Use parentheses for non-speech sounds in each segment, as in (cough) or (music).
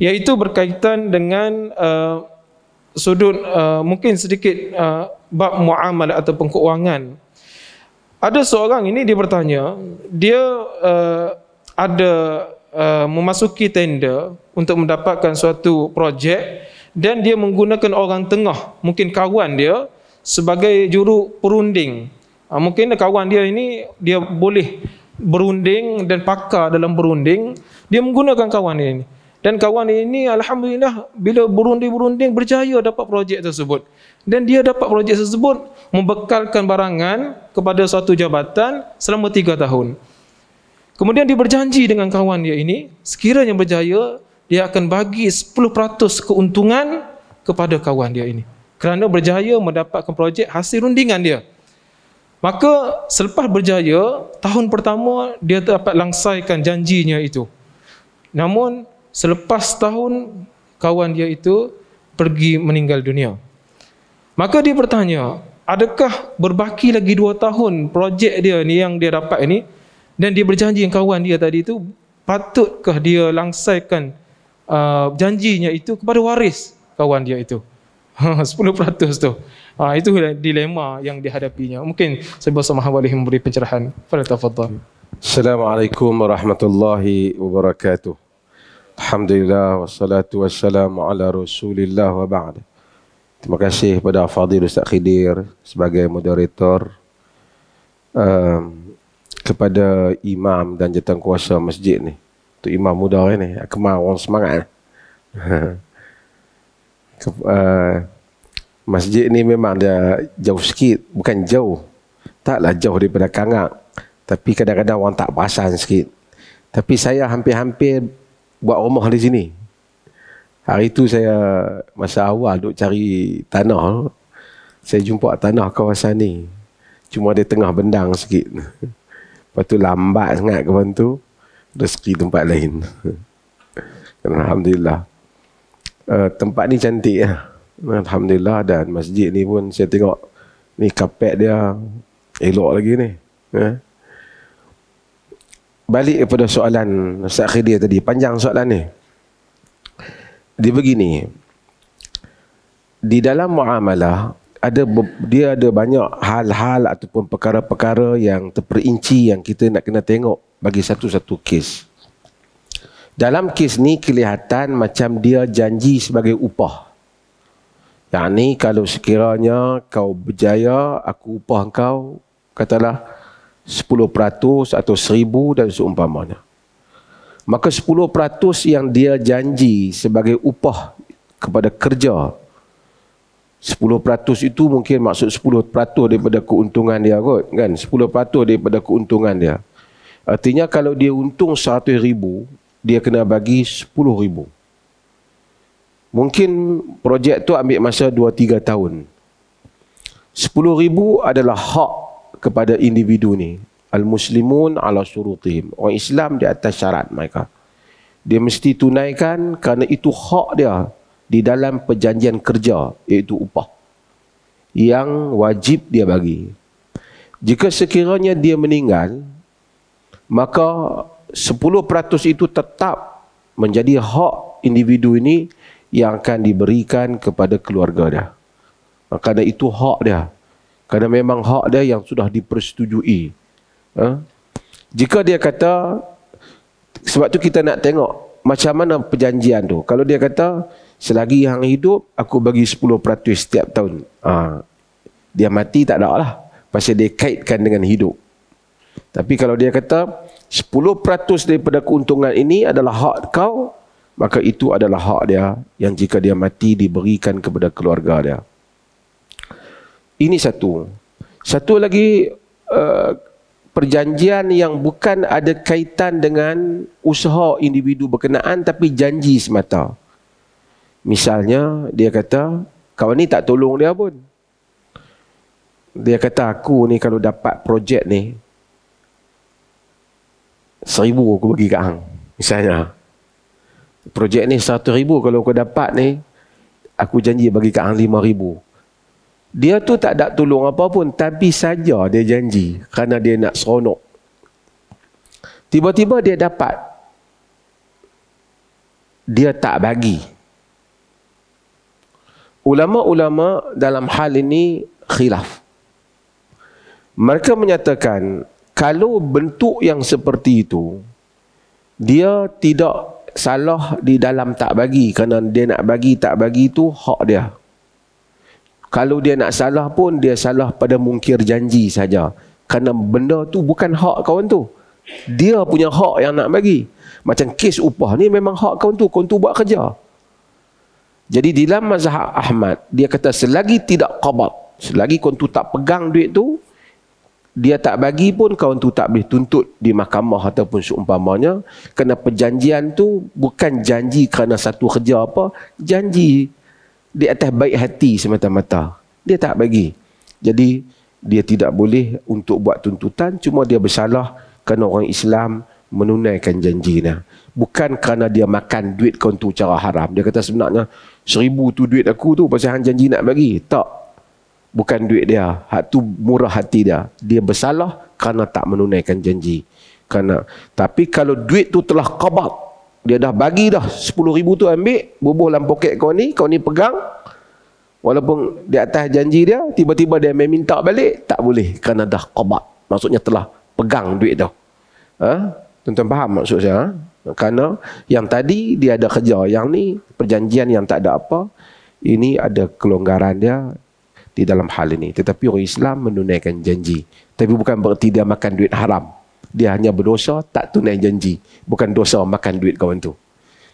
iaitu berkaitan dengan uh, sudut uh, mungkin sedikit uh, bab muamalah atau pengkewangan. Ada seorang ini dia bertanya, dia uh, ada uh, memasuki tender untuk mendapatkan suatu projek dan dia menggunakan orang tengah, mungkin kawan dia sebagai juru perunding. Uh, mungkin kawan dia ini dia boleh berunding dan pakar dalam berunding, dia menggunakan kawan dia ini. Dan kawan ini Alhamdulillah bila berunding-berunding berjaya dapat projek tersebut. Dan dia dapat projek tersebut membekalkan barangan kepada satu jabatan selama tiga tahun. Kemudian dia berjanji dengan kawan dia ini, sekiranya berjaya, dia akan bagi 10% keuntungan kepada kawan dia ini. Kerana berjaya mendapatkan projek hasil rundingan dia. Maka selepas berjaya, tahun pertama dia dapat langsaikan janjinya itu. Namun selepas tahun kawan dia itu pergi meninggal dunia. Maka dia bertanya, adakah berbaki lagi dua tahun projek dia ni yang dia dapat ini dan dia berjanji dengan kawan dia tadi itu patutkah dia langsaikan uh, janjinya itu kepada waris kawan dia itu? 10% (laughs) tu. Uh, itu dilema yang dihadapinya. Mungkin saya bersama Hawali memberi pencerahan. Fala Assalamualaikum warahmatullahi wabarakatuh. Alhamdulillah wassalatu wassalamu ala Rasulillah wa ba'd. Terima kasih kepada Fadil Ustaz Khidir sebagai moderator um, kepada imam dan jatuh kuasa masjid ni. Tu imam muda kan ni, akmal orang semangat. Ni. (laughs) Ke, uh, masjid ni memang dia jauh sikit, bukan jauh. Taklah jauh daripada Kangak. Tapi kadang-kadang orang tak perasan sikit. Tapi saya hampir-hampir buat rumah di sini. Hari tu saya masa awal duk cari tanah, saya jumpa tanah kawasan ni. Cuma dia tengah bendang sikit. Lepas tu lambat sangat ke tu, rezeki tempat lain. (laughs) Alhamdulillah. Uh, tempat ni cantik ya. Alhamdulillah dan masjid ni pun saya tengok ni kapet dia elok lagi ni. Eh? balik kepada soalan Ustaz Khidir tadi, panjang soalan ni. Di begini. Di dalam muamalah ada dia ada banyak hal-hal ataupun perkara-perkara yang terperinci yang kita nak kena tengok bagi satu-satu kes. Dalam kes ni kelihatan macam dia janji sebagai upah. Yang ni kalau sekiranya kau berjaya, aku upah kau, katalah Sepuluh peratus atau seribu dan seumpamanya. Maka sepuluh peratus yang dia janji sebagai upah kepada kerja sepuluh peratus itu mungkin maksud sepuluh peratus daripada keuntungan dia kot kan peratus daripada keuntungan dia artinya kalau dia untung 100 ribu dia kena bagi sepuluh ribu mungkin projek tu ambil masa dua tiga tahun Sepuluh ribu adalah hak kepada individu ni al-muslimun ala syurutihim orang Islam di atas syarat mereka dia mesti tunaikan kerana itu hak dia di dalam perjanjian kerja iaitu upah yang wajib dia bagi jika sekiranya dia meninggal maka 10% itu tetap menjadi hak individu ini yang akan diberikan kepada keluarga dia. Maka itu hak dia. Kerana memang hak dia yang sudah dipersetujui. Ha? Jika dia kata, sebab tu kita nak tengok macam mana perjanjian tu. Kalau dia kata, selagi yang hidup, aku bagi 10% setiap tahun. Ha. Dia mati tak ada lah. Pasal dia kaitkan dengan hidup. Tapi kalau dia kata, 10% daripada keuntungan ini adalah hak kau, maka itu adalah hak dia yang jika dia mati diberikan kepada keluarga dia. Ini satu. Satu lagi eh, perjanjian yang bukan ada kaitan dengan usaha individu berkenaan tapi janji semata. Misalnya dia kata kawan ni tak tolong dia pun. Dia kata aku ni kalau dapat projek ni seribu aku bagi kat hang. Misalnya projek ni satu ribu kalau aku dapat ni aku janji bagi kat hang lima ribu. Dia tu tak nak tolong apa pun tapi saja dia janji kerana dia nak seronok. Tiba-tiba dia dapat dia tak bagi. Ulama-ulama dalam hal ini khilaf. Mereka menyatakan kalau bentuk yang seperti itu dia tidak salah di dalam tak bagi kerana dia nak bagi tak bagi itu hak dia. Kalau dia nak salah pun dia salah pada mungkir janji saja. Karena benda tu bukan hak kawan tu. Dia punya hak yang nak bagi. Macam kes upah ni memang hak kawan tu. Kawan tu buat kerja. Jadi di dalam mazhab Ahmad, dia kata selagi tidak qabat, selagi kawan tu tak pegang duit tu, dia tak bagi pun kawan tu tak boleh tuntut di mahkamah ataupun seumpamanya kerana perjanjian tu bukan janji kerana satu kerja apa janji di atas baik hati semata-mata. Dia tak bagi. Jadi dia tidak boleh untuk buat tuntutan cuma dia bersalah kerana orang Islam menunaikan janjinya. Bukan kerana dia makan duit kau tu cara haram. Dia kata sebenarnya seribu tu duit aku tu pasal hang janji nak bagi. Tak. Bukan duit dia. Hak tu murah hati dia. Dia bersalah kerana tak menunaikan janji. Kerana tapi kalau duit tu telah kabat dia dah bagi dah 10 ribu tu ambil Bubuh dalam poket kau ni Kau ni pegang Walaupun di atas janji dia Tiba-tiba dia ambil minta balik Tak boleh Kerana dah kobak, Maksudnya telah pegang duit tu ha? Tuan-tuan faham maksud saya ha? Kerana yang tadi dia ada kerja Yang ni perjanjian yang tak ada apa Ini ada kelonggaran dia Di dalam hal ini Tetapi orang Islam menunaikan janji Tapi bukan berarti dia makan duit haram dia hanya berdosa tak tunai janji. Bukan dosa makan duit kawan tu.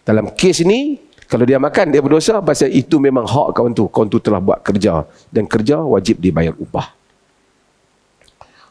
Dalam kes ini, kalau dia makan, dia berdosa. Pasal itu memang hak kawan tu. Kawan tu telah buat kerja. Dan kerja wajib dibayar upah.